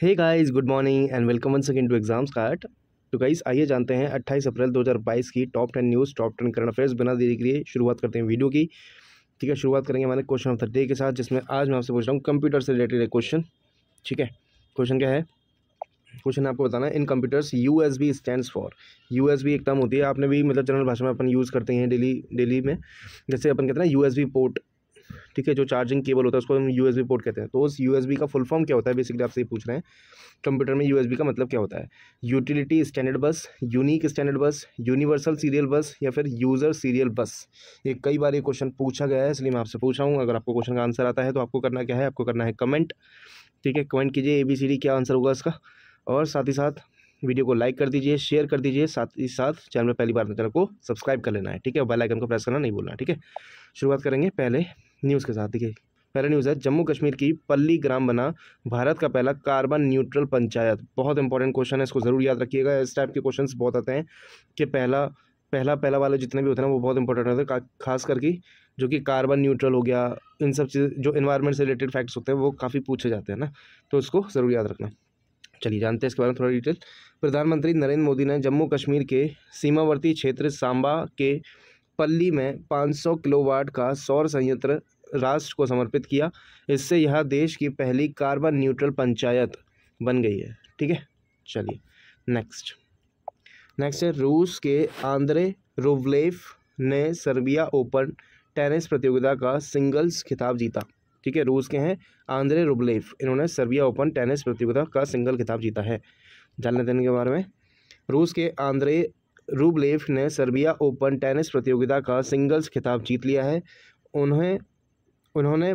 hey guys good morning and welcome one second to exams का art तो guys आइए जानते हैं 28 अप्रैल 2022 की top ten news top ten current affairs बिना देरी के लिए शुरुआत करते हैं वीडियो की ठीक है शुरुआत करेंगे हमारे क्वेश्चन ऑफ द डे के साथ जिसमें आज मैं आपसे पूछ रहा हूँ कंप्यूटर से रिलेटेड एक क्वेश्चन ठीक है क्वेश्चन क्या है क्वेश्चन आपको बताना है in computers U S B stand for U S B एक टर्म होती है आपने भी मतलब जनरल भाषा में अपन यूज़ करते हैं डेली डेली में जैसे अपन कहते हैं यू एस बी पोर्ट ठीक है जो चार्जिंग केबल होता है उसको हम यू पोर्ट कहते हैं तो उस यू का फुल फॉर्म क्या होता है बेसिकली आपसे पूछ रहे हैं कंप्यूटर में यू का मतलब क्या होता है utility standard bus unique standard bus universal serial bus या फिर यूज़र सीरियल बस ये कई बार ये क्वेश्चन पूछा गया है इसलिए मैं आपसे पूछ रहा हूँ अगर आपको क्वेश्चन का आंसर आता है तो आपको करना क्या है आपको करना है कमेंट ठीक है कमेंट कीजिए ए बी सी डी क्या आंसर होगा इसका और साथ ही साथ वीडियो को लाइक कर दीजिए शेयर कर दीजिए साथ ही साथ चैनल पर पहली बार चैनल को सब्सक्राइब कर लेना है ठीक है बेल आइकन को प्रेस करना नहीं बोलना ठीक है शुरुआत करेंगे पहले न्यूज़ के साथ देखिए पहला न्यूज़ है जम्मू कश्मीर की पल्ली ग्राम बना भारत का पहला कार्बन न्यूट्रल पंचायत बहुत इंपॉर्टेंट क्वेश्चन है इसको ज़रूर याद रखिएगा इस टाइप के क्वेश्चंस बहुत आते हैं कि पहला पहला पहला वाले जितने भी होते हैं वो बहुत इंपॉर्टेंट होते हैं खास करके जो कि कार्बन न्यूट्रल हो गया इन सब चीज़ जो इन्वायरमेंट से रिलेटेड फैक्ट्स होते हैं वो काफ़ी पूछे जाते हैं ना तो उसको ज़रूर याद रखना चलिए जानते हैं इसके बारे में थोड़ा डिटेल प्रधानमंत्री नरेंद्र मोदी ने जम्मू कश्मीर के सीमावर्ती क्षेत्र सांबा के पल्ली में 500 किलोवाट का सौर संयंत्र राष्ट्र को समर्पित किया इससे यह देश की पहली कार्बन न्यूट्रल पंचायत बन गई है ठीक है चलिए नेक्स्ट नेक्स्ट है रूस के आंद्रे रूवलेफ ने सर्बिया ओपन टेनिस प्रतियोगिता का सिंगल्स खिताब जीता ठीक है रूस के हैं आंद्रे रूबलेफ इन्होंने सर्बिया ओपन टेनिस प्रतियोगिता का सिंगल खिताब जीता है जानने देने के बारे में रूस के आंद्रे रूबलेव ने सर्बिया ओपन टेनिस प्रतियोगिता का सिंगल्स खिताब जीत लिया है उन्हें उन्होंने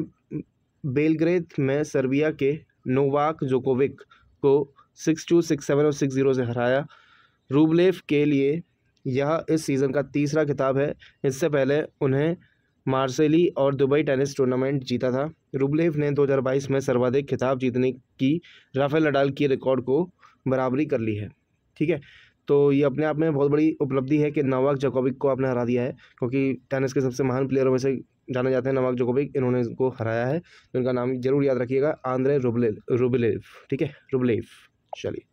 बेलग्रेद में सर्बिया के नोवाक जोकोविक को सिक्स टू सिक्स सेवन और सिक्स जीरो से हराया रूबलेव के लिए यह इस सीज़न का तीसरा खिताब है इससे पहले उन्हें मार्सेली और दुबई टेनिस टूर्नामेंट जीता था रूबलेव ने 2022 में सर्वाधिक खिताब जीतने की राफेल नडाल की रिकॉर्ड को बराबरी कर ली है ठीक है तो ये अपने आप में बहुत बड़ी उपलब्धि है कि नवाक जकोबिक को आपने हरा दिया है क्योंकि टेनिस के सबसे महान प्लेयरों में से जाने जाते हैं नवाक जोकोविक इन्होंने इनको हराया है तो इनका नाम जरूर याद रखिएगा आंद्रे रुबले रुबलेव ठीक है रुबलेव चलिए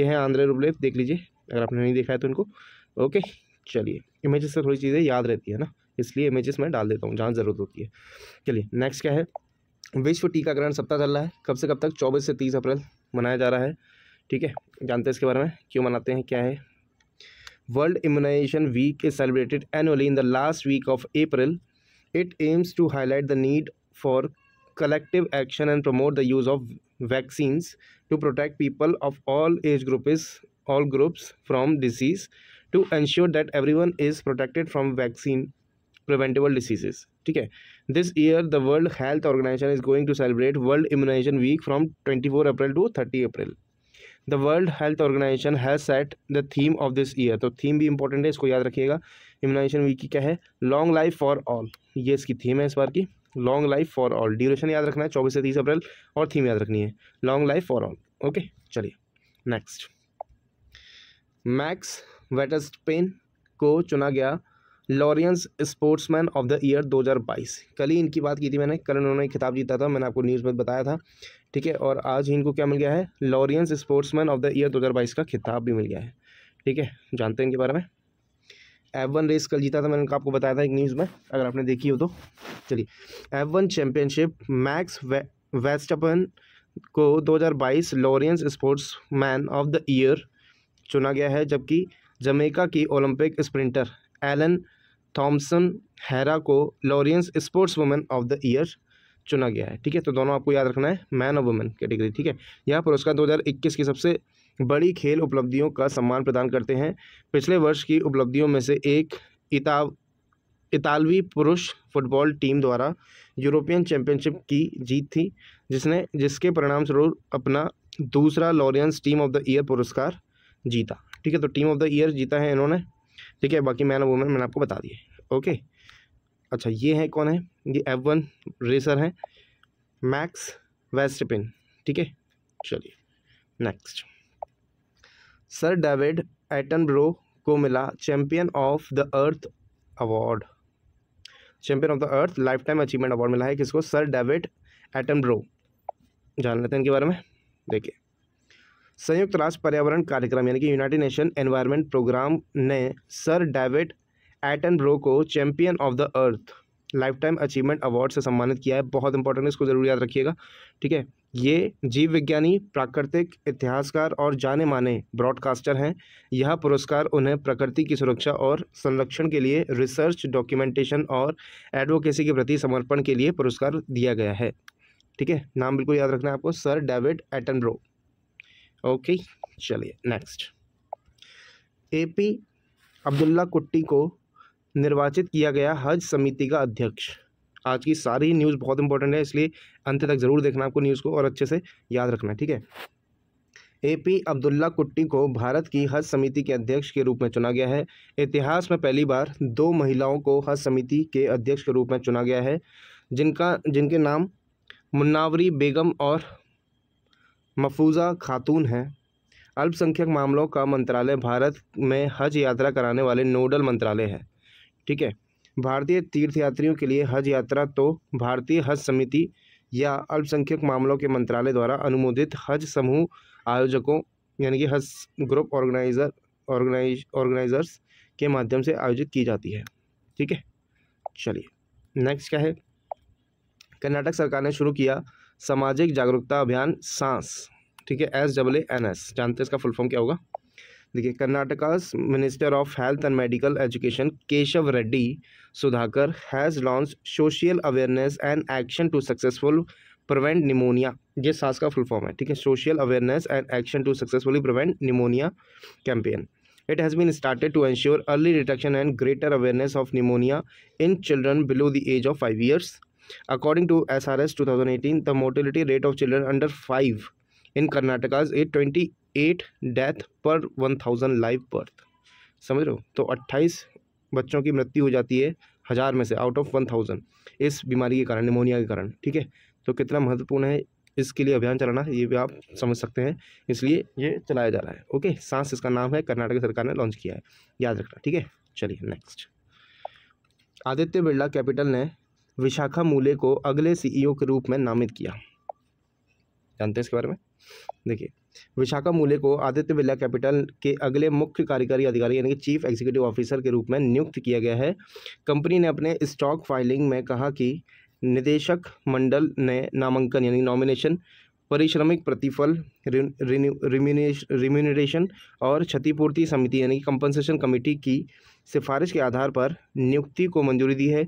ये है आंद्रे रुबलेव देख लीजिए अगर आपने नहीं देखा है तो इनको ओके चलिए इमेजेस से थोड़ी चीज़ें याद रहती है ना इसलिए इमेजेस मैं डाल देता हूँ जहाँ ज़रूरत होती है चलिए नेक्स्ट क्या है विश्व टीकाकरण सप्ताह चल रहा है कब से कब तक चौबीस से तीस अप्रैल मनाया जा रहा है ठीक है जानते हैं इसके बारे में क्यों मनाते हैं क्या है world immunisation week is celebrated annually in the last week of April it aims to highlight the need for collective action and promote the use of vaccines to protect people of all age group all groups from disease to ensure that everyone is protected from vaccine preventable diseases ठीक है this year the world health organisation is going to celebrate world immunisation week from twenty four April to thirty April the world health organisation has set the theme of this year तो theme भी important है इसको याद रखिएगा immunization week की क्या है long life for all ये इसकी थीम है इस बार की long life for all duration याद रखना है चौबीस से तीस अप्रैल और थीम याद रखनी है long life for all okay चलिए नेक्स्ट मैक्स पेन को चुना गया Laureus sportsman of the year 2022 कल ही इनकी बात की थी मैंने कल उन्होंने खिताब जीता था मैंने आपको न्यूज़ में बताया था ठीक है और आज ही इनको क्या मिल गया है Laureus sportsman of the year बाईस का खिताब भी मिल गया है ठीक है जानते हैं इनके बारे में एफ वन रेस कल जीता था मैंने आपको बताया था एक न्यूज़ में अगर आपने देखी हो तो चलिए एफ वन चैम्पियनशिप मैक्स वे, वेस्टअपन को 2022 Laureus sportsman of the year चुना गया है जबकि जमेका की Olympic sprinter Elaine Thompson Herah को Laureus sportswoman of the year चुना गया है ठीक है तो दोनों आपको याद रखना है मैन और वुमेन कैटेगरी ठीक है यह पुरस्कार दो की सबसे बड़ी खेल उपलब्धियों का सम्मान प्रदान करते हैं पिछले वर्ष की उपलब्धियों में से एक इताव इतालवी पुरुष फुटबॉल टीम द्वारा यूरोपियन चैंपियनशिप की जीत थी जिसने जिसके परिणाम स्वरूप अपना दूसरा Laureus team of the year पुरस्कार जीता ठीक है तो टीम ऑफ द ईयर जीता है इन्होंने ठीक है बाकी मैन वुमेन मैंने आपको बता दिए ओके अच्छा ये है कौन है ये एफ वन रेसर हैं मैक्स वेस्टपिन ठीक है चलिए नेक्स्ट सर डेविड एटनब्रो को मिला champion of the Earth award champion of the Earth lifetime achievement award मिला है किसको सर डेविड ब्रो जान लेते हैं इनके बारे में देखिए संयुक्त राष्ट्र पर्यावरण कार्यक्रम यानी कि यूनाइटेड नेशन एनवायरनमेंट प्रोग्राम ने सर डेविड एटनब्रो को champion of the Earth lifetime achievement award से सम्मानित किया है बहुत इंपॉर्टेंट है इसको जरूर याद रखिएगा ठीक है ये जीव विज्ञानी प्राकृतिक इतिहासकार और जाने माने ब्रॉडकास्टर हैं यह पुरस्कार उन्हें प्रकृति की सुरक्षा और संरक्षण के लिए रिसर्च डॉक्यूमेंटेशन और एडवोकेसी के प्रति समर्पण के लिए पुरस्कार दिया गया है ठीक है नाम बिल्कुल याद रखना है आपको सर डेविड एटन ओके चलिए next A P Abdullakutty को निर्वाचित किया गया हज समिति का अध्यक्ष आज की सारी न्यूज़ बहुत इंपॉर्टेंट है इसलिए अंत तक ज़रूर देखना आपको न्यूज़ को और अच्छे से याद रखना ठीक है ए पी अब्दुल्ला कुट्टी को भारत की हज समिति के अध्यक्ष के रूप में चुना गया है इतिहास में पहली बार दो महिलाओं को हज समिति के अध्यक्ष के रूप में चुना गया है जिनका जिनके नाम मुन्नावरी बेगम और मफूज़ा खातून हैं अल्पसंख्यक मामलों का मंत्रालय भारत में हज यात्रा कराने वाले नोडल मंत्रालय है ठीक है भारतीय तीर्थयात्रियों के लिए हज यात्रा तो भारतीय हज समिति या अल्पसंख्यक मामलों के मंत्रालय द्वारा अनुमोदित हज समूह आयोजकों यानी कि हज ग्रुप ऑर्गेनाइजर ऑर्गेनाइज ऑर्गेनाइजर्स के माध्यम से आयोजित की जाती है ठीक है चलिए नेक्स्ट क्या है कर्नाटक सरकार ने शुरू किया सामाजिक जागरूकता अभियान सांस ठीक है एस डब्ल्यू एन एस जानते हैं इसका फुल फॉर्म क्या होगा देखिए Karnataka minister of health and medical education Keshav Reddy Sudhakar has launch social awareness and action to successful prevent pneumonia ये सास का फुल फॉर्म है ठीक है social awareness and action to successfully prevent pneumonia campaign it has been started to ensure early detection and greater awareness of pneumonia in children below the age of five years according to S R S two thousand eighteen the mortality rate of children under five in Karnataka's a twenty eight death per one thousand live birth समझ रहे हो तो अट्ठाईस बच्चों की मृत्यु हो जाती है हज़ार में से आउट ऑफ वन थाउजेंड इस बीमारी के कारण निमोनिया के कारण ठीक है तो कितना महत्वपूर्ण है इसके लिए अभियान चलाना ये भी आप समझ सकते हैं इसलिए ये चलाया जा रहा है ओके सांस इसका नाम है कर्नाटक सरकार ने लॉन्च किया है याद रखना ठीक है चलिए नेक्स्ट आदित्य बिरला कैपिटल ने विशाखा मूले को अगले सीईओ e के रूप में नामित किया जानते हैं इसके बारे में देखिए विशाखा मूले को आदित्य बिरला कैपिटल के अगले मुख्य कार्यकारी अधिकारी यानी कि चीफ एग्जीक्यूटिव ऑफिसर के रूप में नियुक्त किया गया है कंपनी ने अपने स्टॉक फाइलिंग में कहा कि निदेशक मंडल ने नामांकन यानी नॉमिनेशन परिश्रमिक प्रतिफल रिम्यूनरेशन और क्षतिपूर्ति समिति यानी कि कंपनसेशन कमेटी की सिफारिश के आधार पर नियुक्ति को मंजूरी दी है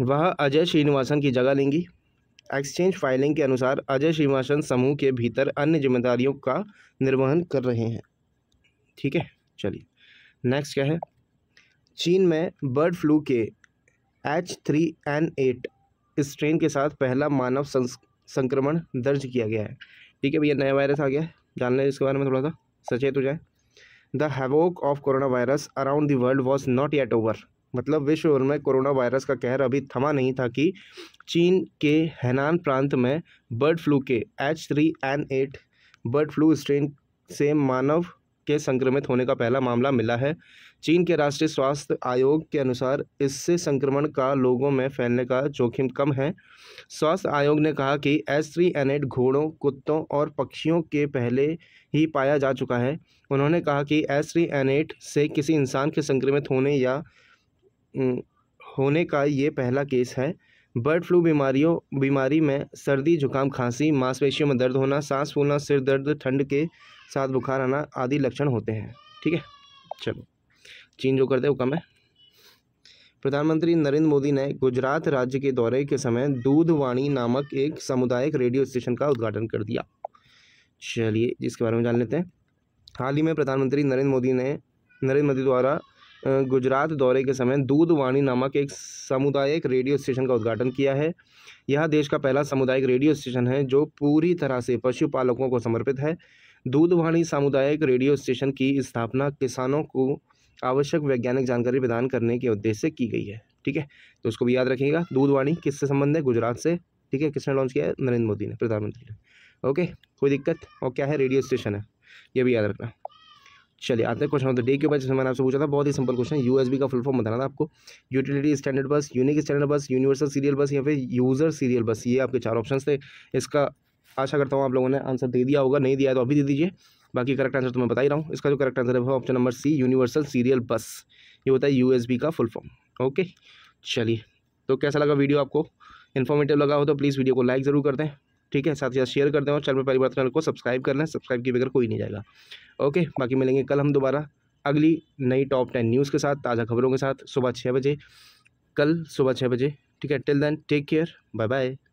वह अजय श्रीनिवासन की जगह लेंगी एक्सचेंज फाइलिंग के अनुसार अजय श्रीवासन समूह के भीतर अन्य जिम्मेदारियों का निर्वहन कर रहे हैं ठीक है चलिए नेक्स्ट क्या है चीन में बर्ड फ्लू के H three N eight strain के साथ पहला मानव संक्रमण दर्ज किया गया है ठीक है भैया नया वायरस आ गया है जान लें इसके बारे में थोड़ा सा सचेत हो जाए the havoc of corona virus around the world was not yet over मतलब विश्व भर में कोरोना वायरस का कहर अभी थमा नहीं था कि चीन के हैनान प्रांत में बर्ड फ्लू के H three N eight bird flu strain से मानव के संक्रमित होने का पहला मामला मिला है चीन के राष्ट्रीय स्वास्थ्य आयोग के अनुसार इससे संक्रमण का लोगों में फैलने का जोखिम कम है स्वास्थ्य आयोग ने कहा कि एस थ्री एन एट घोड़ों कुत्तों और पक्षियों के पहले ही पाया जा चुका है उन्होंने कहा कि एस थ्री एन एट से किसी इंसान के संक्रमित होने या होने का ये पहला केस है बर्ड फ्लू बीमारियों बीमारी में सर्दी जुकाम खांसी मांसपेशियों में दर्द होना सांस फूलना सिर दर्द ठंड के साथ बुखार आना आदि लक्षण होते हैं ठीक है चलो चीन जो करते हैं वो कम है प्रधानमंत्री नरेंद्र मोदी ने गुजरात राज्य के दौरे के समय दूधवाणी नामक एक सामुदायिक रेडियो स्टेशन का उद्घाटन कर दिया चलिए जिसके बारे में जान लेते हैं हाल ही में प्रधानमंत्री नरेंद्र मोदी ने नरेंद्र मोदी द्वारा गुजरात दौरे के समय दूधवाणी नामक एक सामुदायिक रेडियो स्टेशन का उद्घाटन किया है यह देश का पहला सामुदायिक रेडियो स्टेशन है जो पूरी तरह से पशुपालकों को समर्पित है दूधवाणी सामुदायिक रेडियो स्टेशन की स्थापना किसानों को आवश्यक वैज्ञानिक जानकारी प्रदान करने के उद्देश्य से की गई है ठीक है तो उसको भी याद रखिएगा दूधवाणी किससे संबंध है गुजरात से ठीक है किसने लॉन्च किया है नरेंद्र मोदी ने प्रधानमंत्री ने ओके कोई दिक्कत और क्या है रेडियो स्टेशन है ये भी याद रखना चलिए आते हैं क्वेश्चन ऑफ डे के बाद जिसमें मैंने आपसे पूछा था बहुत ही सिंपल क्वेश्चन यूएसबी का फुल फॉर्म बताना था आपको utility standard bus unique standard bus universal serial bus या फिर यूजर सीरियल बस ये आपके चार ऑप्शन थे इसका आशा करता हूँ आप लोगों ने आंसर दे दिया होगा नहीं दिया तो अभी दे दीजिए बाकी करेक्ट आंसर तो मैं बता ही रहा हूँ इसका जो करेक्ट आंसर है वो option number C universal serial bus ये होता है यूएसबी का फुल फॉर्म ओके चलिए तो कैसा लगा वीडियो आपको इन्फॉर्मेटिव लगा हो तो प्लीज़ वीडियो को लाइक ज़रूर कर दें ठीक है साथ ही साथ शेयर कर दें और चैनल पर पहली बार चैनल को सब्सक्राइब कर लें सब्सक्राइब के बगैर कोई नहीं जाएगा ओके बाकी मिलेंगे कल हम दोबारा अगली नई टॉप टेन न्यूज़ के साथ ताज़ा खबरों के साथ सुबह छः बजे कल सुबह छः बजे ठीक है till then take care bye bye